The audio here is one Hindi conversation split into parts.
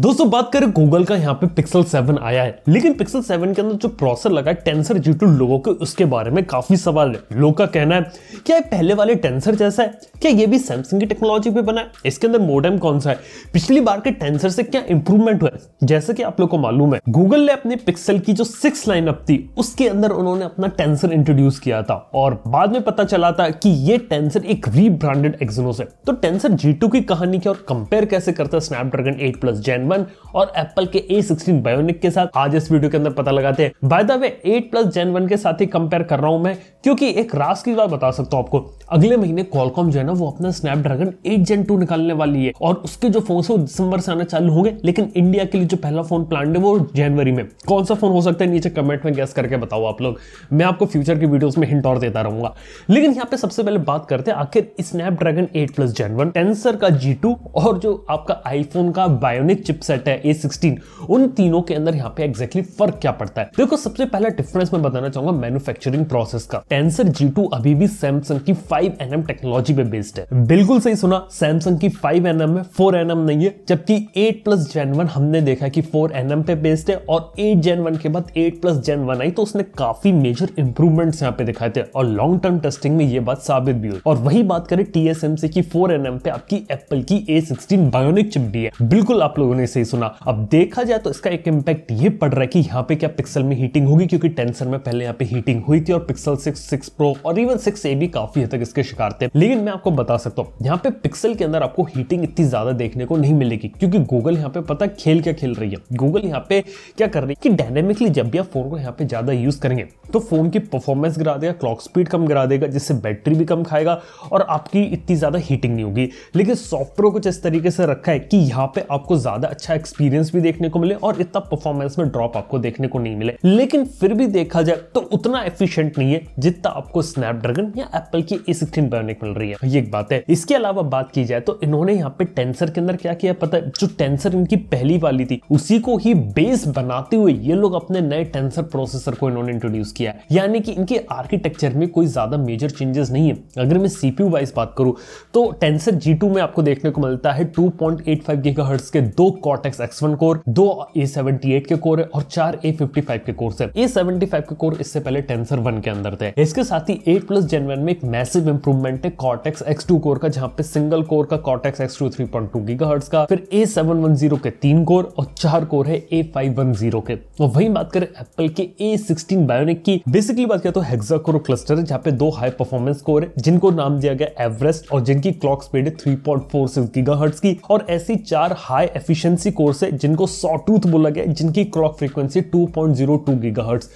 दोस्तों बात करें गूगल का यहाँ पे पिक्सल 7 आया है लेकिन पिक्सल 7 के अंदर जो प्रोसेसर लगा है टेंसर जी टू लोगों के उसके बारे में काफी सवाल है लोग का कहना है क्या पहले वाले टेंसर जैसा है क्या ये भी सैमसंग की टेक्नोलॉजी पे बना है इसके अंदर मोडेम कौन सा है पिछली बार के टेंसर से क्या इंप्रूवमेंट हुआ है जैसे कि आप लोग को मालूम है गूगल ने अपने पिक्सल की जो सिक्स लाइनअप थी उसके अंदर उन्होंने अपना टेंसर इंट्रोड्यूस किया था और बाद में पता चला था कि ये टेंसर एक रीब्रांडेड एक्सनोस है तो टेंसर जी की कहानी क्या और कंपेयर कैसे करता है Snapdragon eight plus gen one और एप्पल के ए सिक्सटीन बायोनिक के साथ आज इस वीडियो के अंदर पता लगाते हैं by the way eight plus gen one के साथ ही कंपेयर कर रहा हूं मैं क्योंकि एक रास की बात बता सकता हूं आपको अगले महीने कॉलकॉम जो है ना वो अपना स्नैपड्रैगन एट जेन टू निकालने वाली है और उसके जो फोन है वो दिसंबर से आना चालू होंगे लेकिन इंडिया के लिए जो पहला फोन प्लान है वो जनवरी में कौन सा फोन हो सकता है नीचे कमेंट में गैस करके बताओ आप लोग मैं आपको फ्यूचर की वीडियोस में हिंट और देता रहूंगा लेकिन यहाँ पे सबसे पहले बात करते हैं आखिर Snapdragon eight plus gen Tensor का जी और जो आपका आईफोन का बायोनिक चिप चिपसेट है ए सिक्सटीन उन तीनों के अंदर यहाँ पे एक्जैक्टली फर्क क्या पड़ता है देखो सबसे पहला डिफरेंस मैं बताना चाहूंगा मैन्युफैक्चरिंग प्रोसेस का टेंसर जी अभी भी सैमसंग की फाइव एनएम टेक्नोलॉजी पे बेस्ड है बिल्कुल सही सुना सैमसंग की फाइव एन एम है फोर एनएम नहीं है जबकि एट प्लस जेन वन हमने देखा कि फोर एनएम पे बेस्ड है और एट जेन वन के बाद एट प्लस जेन वन आई तो उसने काफी मेजर इंप्रूवमेंट यहाँ पे दिखाए थे और लॉन्ग टर्म टेस्टिंग में ये बात साबित भी हुई और वही बात करें टीएसएमसी की फोर एनएम पे आपकी एप्पल की ए सिक्सटीन बायोनिक चिप भी है बिल्कुल आप लोगों ने सही सुना अब देखा जाए तो इसका एक इम्पैक्ट ये पड़ रहा है कि यहाँ पे क्या पिक्सल में हीटिंग होगी क्योंकि टेंसर में पहले यहाँ पे हीटिंग हुई थी और पिक्सल सिक्स सिक्स प्रो और इवन सिक्स ए भी काफी हद तक इसके शिकार थे लेकिन मैं आपको बता सकता हूँ यहाँ पे पिक्सल के अंदर आपको हीटिंग इतनी ज्यादा देखने को नहीं मिलेगी क्योंकि गूगल यहाँ पे पता खेल क्या खेल रही है गूगल यहाँ पे क्या कर रही है कि डायनेमिकली जब भी आप फोन को यहाँ पे ज्यादा यूज करेंगे तो फोन की परफॉर्मेंस गिरा देगा क्लॉक स्पीड कम गिरा देगा जिससे बैटरी भी कम खाएगा और आपकी इतनी ज्यादा हीटिंग नहीं होगी लेकिन सॉफ्टवेयर कुछ इस तरीके से रखा है कि यहाँ पे आपको ज्यादा ज़्यादा अच्छा एक्सपीरियंस भी देखने को मिले और इतना परफॉर्मेंस में ड्रॉप आपको देखने को नहीं मिले लेकिन फिर भी देखा जाए तो उतना एफिशिएंट नहीं है जितना आपको स्नैपड्रैगन या एप्पल की ए सिक्सटीन बायोनिक मिल रही है ये एक बात है इसके अलावा बात की जाए तो इन्होंने यहाँ पे टेंसर के अंदर क्या किया पता है जो टेंसर इनकी पहली वाली थी उसी को ही बेस बनाते हुए ये लोग अपने नए टेंसर प्रोसेसर को इन्होंने इंट्रोड्यूस किया है यानी कि इनके आर्किटेक्चर में कोई ज्यादा मेजर चेंजेस नहीं है अगर मैं सीपीयू वाइज बात करूं तो टेंसर जी में आपको देखने को मिलता है टू पॉइंट के दो कॉर्टेक्स एक्स वन कोर दो ए सेवेंटी एट के कोर है और चार ए फिफ्टी फाइव के कोर्स है ए सेवेंटी फाइव के कोर इससे पहले टेंसर वन के अंदर थे इसके साथ ही एट प्लस जेनवन में एक मैसिव इंप्रूवमेंट है कॉर्टेक्स एक्स टू कोर का जहां पे सिंगल कोर का Cortex X two three point two gigahertz का फिर ए सेवन वन जीरो के तीन कोर और चार कोर है ए फाइव वन जीरो के और वही बात करें एप्पल के ए सिक्सटीन बायोनिक की बेसिकली बात करें तो हेक्सा कोर क्लस्टर है जहाँ पे दो हाई परफॉर्मेंस कोर है जिनको नाम दिया गया एवरेस्ट और जिनकी क्लॉक स्पीड है three point four six gigahertz की और ऐसी चार हाई एफिशिएंट एफिशिएंसी कोर्स है जिनको सॉटूथ बोला गया जिनकी क्लॉक फ्रीक्वेंसी 2.02 गीगाहर्ट्ज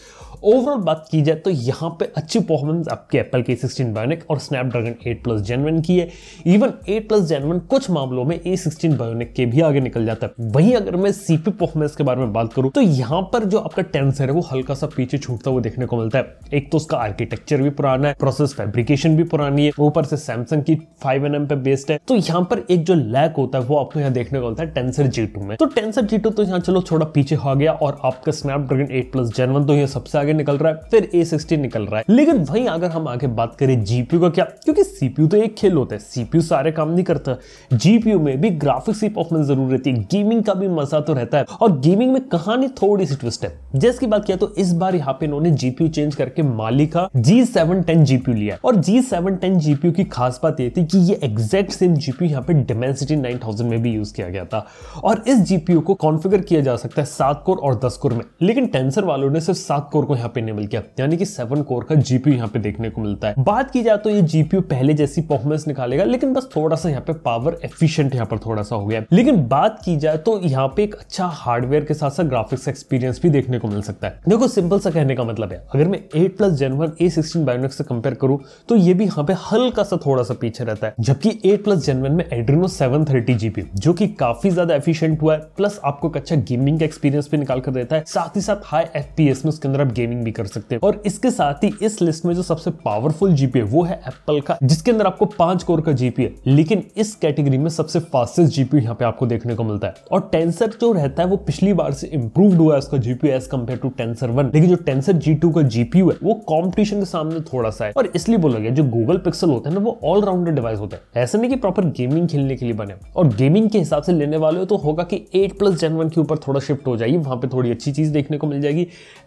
ओवरऑल बात की जाए तो यहाँ पे अच्छी परफॉर्मेंस आपके एप्पल के सिक्सटीन बायोनिक और स्नैपड्रैगन एट प्लस जेनवन की है इवन एट प्लस जेनवन कुछ मामलों में ए सिक्सटीन बायोनिक के भी आगे निकल जाता है वहीं अगर मैं सीपी परफॉर्मेंस के बारे में बात करूँ तो यहाँ पर जो आपका टेंसर है वो हल्का सा पीछे छूटता हुआ देखने को मिलता है एक तो उसका आर्किटेक्चर भी पुराना है प्रोसेस फेब्रिकेशन भी पुरानी है ऊपर से सैमसंग की फाइव एन पे बेस्ड है तो यहाँ पर एक जो लैक होता है वो आपको यहाँ देखने को मिलता है टेंसर जी में तो टेंसर जी तो यहाँ चलो थोड़ा पीछे हो गया और आपका स्नैपड्रैगन एट प्लस जेनवन तो यह सबसे आगे आगे निकल रहा है फिर ए निकल रहा है लेकिन वही अगर हम आगे बात करें जीपीयू का क्या क्योंकि सीपीयू तो एक खेल होता है सीपीयू सारे काम नहीं करता जीपीयू में भी ग्राफिक्स की परफॉर्मेंस जरूर रहती है गेमिंग का भी मजा तो रहता है और गेमिंग में कहानी थोड़ी सी ट्विस्ट है जैसे बात किया तो इस बार यहाँ पे इन्होंने जीपीयू चेंज करके मालिका जी सेवन टेन जीपीयू लिया और जी सेवन टेन जीपीयू की खास बात यह थी कि ये एग्जैक्ट सेम जीपीयू यहाँ पे डेमेंसिटी 9000 में भी यूज किया गया था और इस जीपीयू को कॉन्फिगर किया जा सकता है सात कोर और दस कोर में लेकिन टेंसर वालों ने सिर्फ सात कोर को यहाँ पे इनेबल किया यानी कि सेवन कोर का जीपीयू यहाँ पे देखने को मिलता है बात की जाए तो ये जीपीयू पहले जैसी परफॉर्मेंस निकालेगा लेकिन बस थोड़ा सा यहाँ पे पावर एफिशियंट यहाँ पर थोड़ा सा हो गया लेकिन बात की जाए तो यहाँ पे एक अच्छा हार्डवेयर के साथ साथ ग्राफिक्स एक्सपीरियंस भी देखने को मिल सकता है देखो सिंपल सा कहने का मतलब है अगर मैं eight plus gen one A sixteen bionic से कंपेयर करूँ तो ये भी यहाँ पे हल्का सा थोड़ा सा पीछे रहता है जबकि एट प्लस जेनवन में एड्रीनो सेवन थर्टी जीपी जो की काफी ज्यादा एफिशियंट हुआ है प्लस आपको एक अच्छा गेमिंग का एक्सपीरियंस भी निकाल कर देता है साथ ही साथ हाई एफ में इसके अंदर आप गेमिंग माइनिंग भी कर सकते हैं और इसके साथ ही इस लिस्ट में जो सबसे पावरफुल जीपीए वो है एप्पल का जिसके अंदर आपको पांच कोर का जीपीए लेकिन इस कैटेगरी में सबसे फास्टेस्ट जीपीए यहाँ पे आपको देखने को मिलता है और टेंसर जो रहता है वो पिछली बार से इंप्रूव हुआ है उसका GPU as compare to Tensor one लेकिन जो टेंसर जी का जीपीयू है वो कॉम्पिटिशन के सामने थोड़ा सा है और इसलिए बोला गया जो गूगल पिक्सल होता है ना वो ऑलराउंडर डिवाइस होता है ऐसा नहीं कि प्रॉपर गेमिंग खेलने के लिए बने और गेमिंग के हिसाब से लेने वाले हो तो होगा कि एट प्लस जेन वन के ऊपर थोड़ा शिफ्ट हो जाएगी वहां पर थोड़ी अच्छी चीज देखने को मिल जाएगी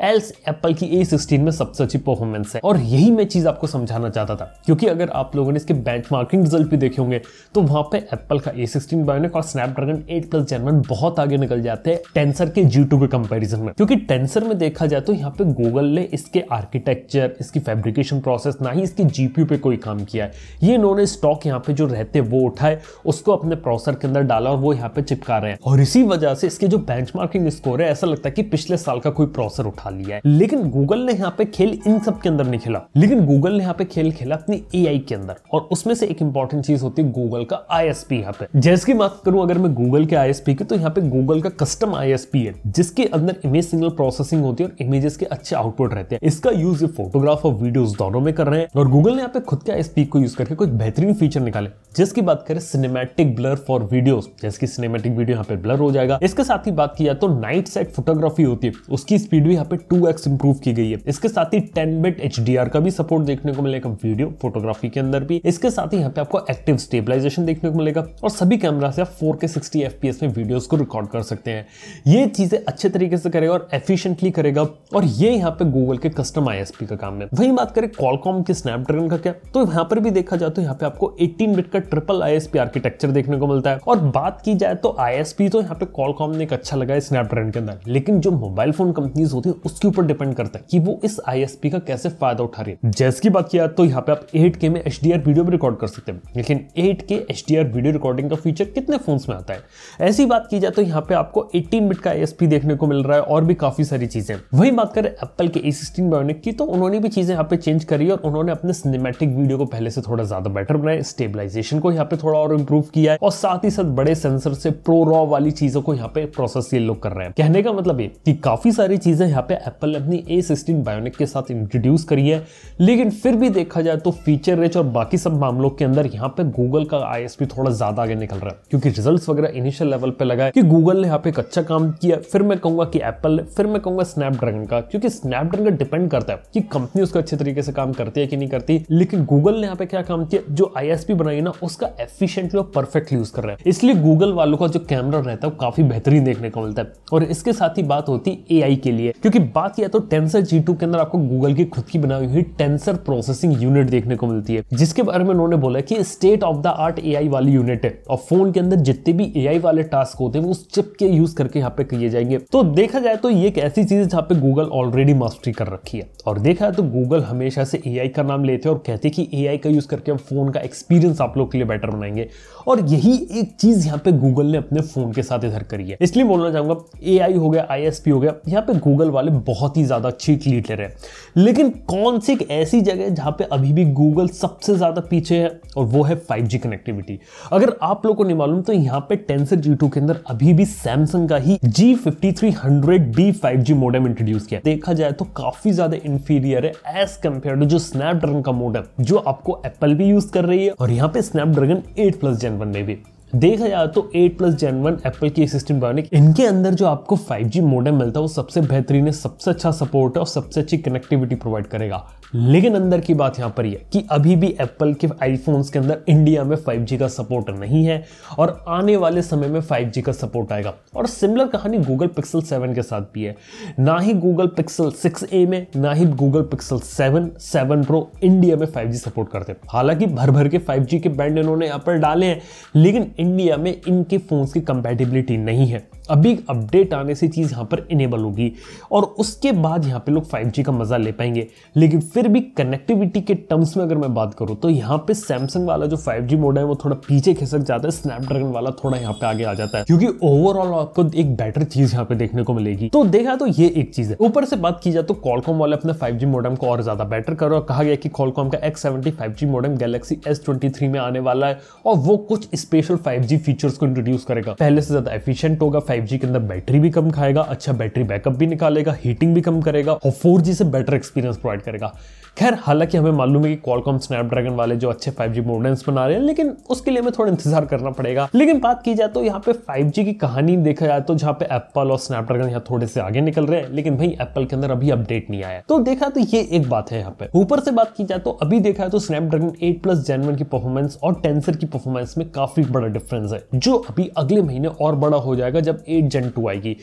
एल्स एप्पल एप्पल की ए सिक्सटीन में सबसे अच्छी परफॉर्मेंस है और यही मैं चीज आपको समझाना चाहता था क्योंकि अगर आप लोगों ने इसके बेंच मार्किंग रिजल्ट भी देखे होंगे तो वहां पे एप्पल का ए सिक्सटीन बायोनिक और स्नैपड्रैगन एट प्लस जेनवन बहुत आगे निकल जाते हैं टेंसर के जी टू के कंपेरिजन में क्योंकि टेंसर में देखा जाए तो यहाँ पे गूगल ने इसके आर्किटेक्चर इसकी फेब्रिकेशन प्रोसेस ना ही इसके जीपीयू पे कोई काम किया है ये इन्होंने स्टॉक यहाँ पे जो रहते वो उठाए उसको अपने प्रोसेसर के अंदर डाला और वो यहाँ पे चिपका रहे हैं और इसी वजह से इसके जो बेंच स्कोर है ऐसा लगता है कि पिछले साल का कोई प्रोसेसर उठा लिया है लेकिन लेकिन गूगल ने यहाँ पे खेल इन सब के अंदर नहीं खेला लेकिन गूगल ने यहाँ पे खेल खेला अपनी ए के अंदर और उसमें से एक इंपॉर्टेंट चीज होती है गूगल का आई एस पी यहाँ पे जैसे की बात करूं अगर मैं गूगल के आई एस पी की तो यहाँ पे गूगल का कस्टम आई एस पी है जिसके अंदर इमेज सिग्नल प्रोसेसिंग होती है और इमेजेस के अच्छे आउटपुट रहते हैं इसका यूज ये फोटोग्राफ और वीडियो दोनों में कर रहे हैं और गूगल ने यहाँ पे खुद के आई को यूज करके कुछ बेहतरीन फीचर निकाले जिसकी बात करें सिनेमेटिक ब्लर फॉर वीडियो जैसे कि सिनेमैटिक वीडियो यहाँ पे ब्लर हो जाएगा इसके साथ ही बात किया तो नाइट सेट फोटोग्राफी होती है उसकी स्पीड भी यहाँ पे टू एक्स इंप्रूव की गई है इसके साथ ही टेन बिट एच का भी सपोर्ट देखने को मिलेगा वीडियो फोटोग्राफी के अंदर भी इसके साथ ही यहाँ पे आपको एक्टिव स्टेबलाइजेशन देखने को मिलेगा और सभी कैमरा से आप फोर के सिक्सटी एफ में वीडियोज को रिकॉर्ड कर सकते हैं ये चीजें अच्छे तरीके से करेगा और एफिशियंटली करेगा और ये यहाँ पे गूगल के कस्टम आई का काम है वही बात करें कॉलकॉम के स्नैपड्रैगन का क्या तो यहाँ पर भी देखा जाए तो यहाँ पे आपको एटीन बिट का ट्रिपल आई आर्किटेक्चर देखने को मिलता है और बात की जाए तो आई तो यहाँ पे कॉलकॉम ने एक अच्छा लगा है स्नैपड्रैगन के अंदर लेकिन जो मोबाइल फोन कंपनीज होती है उसके ऊपर डिपेंड करता है कि वो इस आईएसपी का कैसे फायदा उठा रही है जैस की बात किया तो यहाँ पे आप 8K में एच वीडियो भी रिकॉर्ड कर सकते हैं लेकिन 8K एच वीडियो रिकॉर्डिंग का फीचर कितने फोन में आता है ऐसी बात की जाए तो यहाँ पे आपको एटीन बिट का आई देखने को मिल रहा है और भी काफी सारी चीजें वही बात करें एप्पल के ए सिक्सटीन की तो उन्होंने भी चीजें यहाँ पे चेंज करी और उन्होंने अपने सिनेमेटिक वीडियो को पहले से थोड़ा ज्यादा बेटर बनाया स्टेबलाइजेशन को यहाँ पे थोड़ा और इम्प्रूव किया है और साथ ही साथ बड़े सेंसर से प्रो रॉ वाली चीजों को यहाँ पे प्रोसेस ये लोग कर रहे हैं कहने का मतलब ये कि काफी सारी चीजें यहाँ पे एप्पल ने अपनी ए सिक्सटीन बायोनिक के साथ इंट्रोड्यूस करी है लेकिन फिर भी देखा जाए तो फीचर रिच और बाकी सब मामलों के अंदर यहाँ पे गूगल का आई थोड़ा ज़्यादा आगे निकल रहा है क्योंकि रिजल्ट वगैरह इनिशियल लेवल पर लगा है कि गूगल ने यहाँ पे एक अच्छा काम किया फिर मैं कहूंगा कि एप्पल ने फिर मैं कहूंगा स्नैपड्रैगन का क्योंकि स्नैपड्रैगन डिपेंड करता है कि कंपनी उसको अच्छे तरीके से काम करती है कि नहीं करती लेकिन गूगल ने यहाँ पे क्या काम किया जो आई बनाई ना उसका एफिशियंटली और परफेक्टली यूज कर रहा है इसलिए गूगल वालों का जो कैमरा रहता है वो काफी बेहतरीन देखने को मिलता है और इसके साथ ही बात होती है ए के लिए क्योंकि बात यह तो टेंसर जी के अंदर आपको गूगल की खुद की बनाई हुई टेंसर प्रोसेसिंग यूनिट देखने को मिलती है जिसके बारे में उन्होंने बोला कि state of the art A वाली यूनिट है और फोन के अंदर जितने भी ए वाले टास्क होते हैं वो उस चिप के यूज करके यहाँ पे किए जाएंगे तो देखा जाए तो ये एक ऐसी चीज है जहाँ पे गूगल ऑलरेडी मास्टरी कर रखी है और देखा जाए तो गूगल हमेशा से ए का नाम लेते हैं और कहते हैं कि ए का यूज करके हम फोन का एक्सपीरियंस आप लोग के लिए बेटर बनाएंगे और यही एक चीज यहाँ पे गूगल ने अपने फोन के साथ इधर करी है इसलिए बोलना चाहूंगा ए हो गया आई हो गया यहाँ पे गूगल वाले बहुत ही ज्यादा ज़्यादा चीट लीड ले रहे हैं लेकिन कौन सी एक ऐसी जगह है जहाँ पे अभी भी गूगल सबसे ज़्यादा पीछे है और वो है 5G कनेक्टिविटी अगर आप लोग को नहीं मालूम तो यहाँ पे टेंसर जी के अंदर अभी भी सैमसंग का ही G fifty three hundred D five G modem introduce किया देखा जाए तो काफ़ी ज़्यादा इन्फीरियर है एज कम्पेयर टू जो स्नैपड्रैगन का मोडम जो आपको एप्पल भी यूज़ कर रही है और यहाँ पे Snapdragon eight plus gen one में भी देखा जाए तो 8 प्लस जेन वन एप्पल की असिस्टेंट बायोनिक इनके अंदर जो आपको 5G मोडेम मिलता है वो सबसे बेहतरीन है सबसे अच्छा सपोर्ट है और सबसे अच्छी कनेक्टिविटी प्रोवाइड करेगा लेकिन अंदर की बात यहाँ पर यह कि अभी भी एप्पल के आईफोन्स के अंदर इंडिया में 5G का सपोर्ट नहीं है और आने वाले समय में 5G का सपोर्ट आएगा और सिमिलर कहानी गूगल पिक्सल 7 के साथ भी है ना ही गूगल पिक्सल 6a में ना ही गूगल पिक्सल 7, 7 प्रो इंडिया में 5G सपोर्ट करते हालांकि भर भर के 5G के बैंड इन्होंने यहाँ पर डाले हैं लेकिन इंडिया में इनके फ़ोन्स की कंपेटिबिलिटी नहीं है अभी अपडेट आने से चीज़ यहाँ पर इनेबल होगी और उसके बाद यहाँ पे लोग 5G का मज़ा ले पाएंगे लेकिन फिर भी कनेक्टिविटी के टर्म्स में अगर मैं बात करूँ तो यहाँ पे सैमसंग वाला जो 5G मोड है वो थोड़ा पीछे खिसक जाता है स्नैपड्रैगन वाला थोड़ा यहाँ पे आगे आ जाता है क्योंकि ओवरऑल आपको एक बेटर चीज़ यहाँ पे देखने को मिलेगी तो देखा तो ये एक चीज़ है ऊपर से बात की जाए तो कॉलकॉम वाले अपने फाइव जी मोडम को और ज़्यादा बेटर करो कहा गया कि कॉलकॉम का X seventy five G modem Galaxy S twenty three में आने वाला है और वो कुछ स्पेशल फाइव जी फीचर्स को इंट्रोड्यूस करेगा पहले से ज़्यादा एफिशियंट होगा टाइप जी के अंदर बैटरी भी कम खाएगा अच्छा बैटरी बैकअप भी निकालेगा हीटिंग भी कम करेगा और फोर से बेटर एक्सपीरियंस प्रोवाइड करेगा खैर हालांकि हमें मालूम है कि कॉलकॉम स्नैपड्रैगन वाले जो अच्छे 5G मॉडल्स बना रहे हैं लेकिन उसके लिए हमें थोड़ा इंतजार करना पड़ेगा लेकिन बात की जाए तो यहाँ पे 5G की कहानी देखा जाए तो जहाँ पे एप्पल और स्नैपड्रैगन यहाँ थोड़े से आगे निकल रहे हैं लेकिन भाई एप्पल के अंदर अभी अपडेट नहीं आया तो देखा तो ये एक बात है यहाँ पे ऊपर से बात की जाए तो अभी देखा तो स्नैपड्रैगन एट प्लस जेनवन की परफॉर्मेंस और टेंसर की परफॉर्मेंस में काफी बड़ा डिफरेंस है जो अभी अगले महीने और बड़ा हो जाएगा जब एट जेन टू आएगी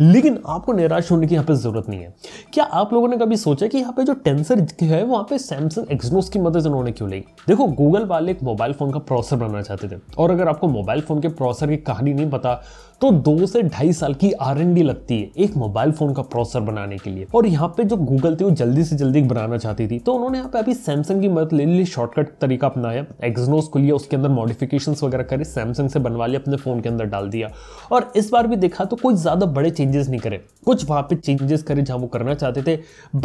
लेकिन आपको निराश होने की यहाँ पे जरूरत नहीं है क्या आप लोगों ने कभी सोचा कि यहाँ पे जो टेंसर है है वहाँ पे सैमसंग एक्सनोस की मदद उन्होंने क्यों ली देखो गूगल वाले एक मोबाइल फोन का प्रोसेसर बनाना चाहते थे और अगर आपको मोबाइल फोन के प्रोसेसर की कहानी नहीं पता तो दो से ढाई साल की आर लगती है एक मोबाइल फोन का प्रोसेसर बनाने के लिए और यहाँ पे जो गूगल थी वो जल्दी से जल्दी बनाना चाहती थी तो उन्होंने यहाँ पे अभी सैमसंग की मदद ले ली शॉर्टकट तरीका अपनाया एक्सनोस को लिया उसके अंदर मॉडिफिकेशन वगैरह करे सैमसंग से बनवा लिया अपने फोन के अंदर डाल दिया और इस बार भी देखा तो कुछ ज्यादा बड़े चेंजेस नहीं करे कुछ वहां पे चेंजेस करे जहाँ वो करना चाहते थे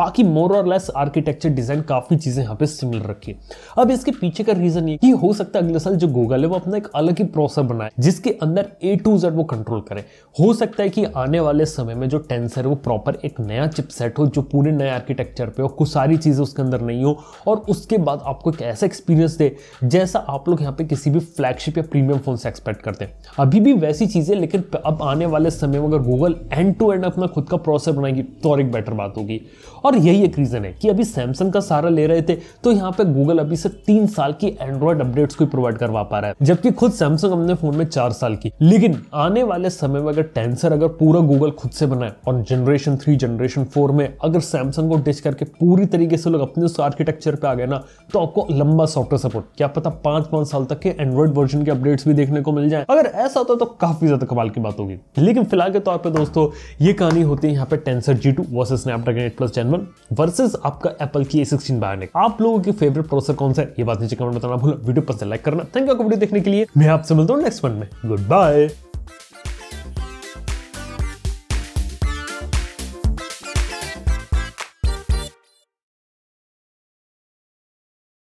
बाकी मोर और लेस आर्किटेक्चर डिजाइन काफी चीजें यहाँ पे सिमिलर रखी अब इसके पीछे का रीजन ये कि हो सकता है अगले साल जो गूगल है वो अपना एक अलग ही प्रोसेसर बनाए जिसके अंदर ए टू जेड वो कंट्रोल कंट्रोल करें हो सकता है कि आने वाले समय में जो टेंसर वो प्रॉपर एक नया चिपसेट हो जो पूरे नए आर्किटेक्चर पे हो कुछ सारी चीज़ें उसके अंदर नहीं हो और उसके बाद आपको एक ऐसा एक्सपीरियंस दे जैसा आप लोग यहाँ पे किसी भी फ्लैगशिप या प्रीमियम फ़ोन से एक्सपेक्ट करते हैं अभी भी वैसी चीज़ें लेकिन अब आने वाले समय में अगर गूगल एंड टू एंड अपना खुद का प्रोसेसर बनाएगी तो और एक बेटर बात होगी और यही एक रीज़न है कि अभी सैमसंग का सारा ले रहे थे तो यहाँ पे गूगल अभी से तीन साल की एंड्रॉयड अपडेट्स को प्रोवाइड करवा पा रहा है जबकि खुद सैमसंग अपने फोन में चार साल की लेकिन आने वाले वाले समय में अगर टेंसर अगर पूरा गूगल खुद से बनाए और जनरेशन थ्री जनरेशन फोर में अगर सैमसंग को डिच करके पूरी तरीके से लोग अपने उस आर्किटेक्चर पे आ गए ना तो आपको लंबा सॉफ्टवेयर सपोर्ट क्या पता पांच पांच साल तक के एंड्रॉइड वर्जन के अपडेट्स भी देखने को मिल जाए अगर ऐसा होता तो काफी ज्यादा कमाल की बात होगी लेकिन फिलहाल के तौर पर दोस्तों ये कहानी होती है यहाँ पे Tensor G two versus Snapdragon eight plus gen one versus आपका एप्पल की ए सिक्सटीन बायोनिक आप लोगों की फेवरेट प्रोसेसर कौन सा है ये बात नीचे कमेंट बताना भूलो वीडियो पसंद लाइक करना थैंक यू आपको वीडियो देखने के लिए मैं आपसे मिलता हूँ नेक्स्ट वन में गुड बाय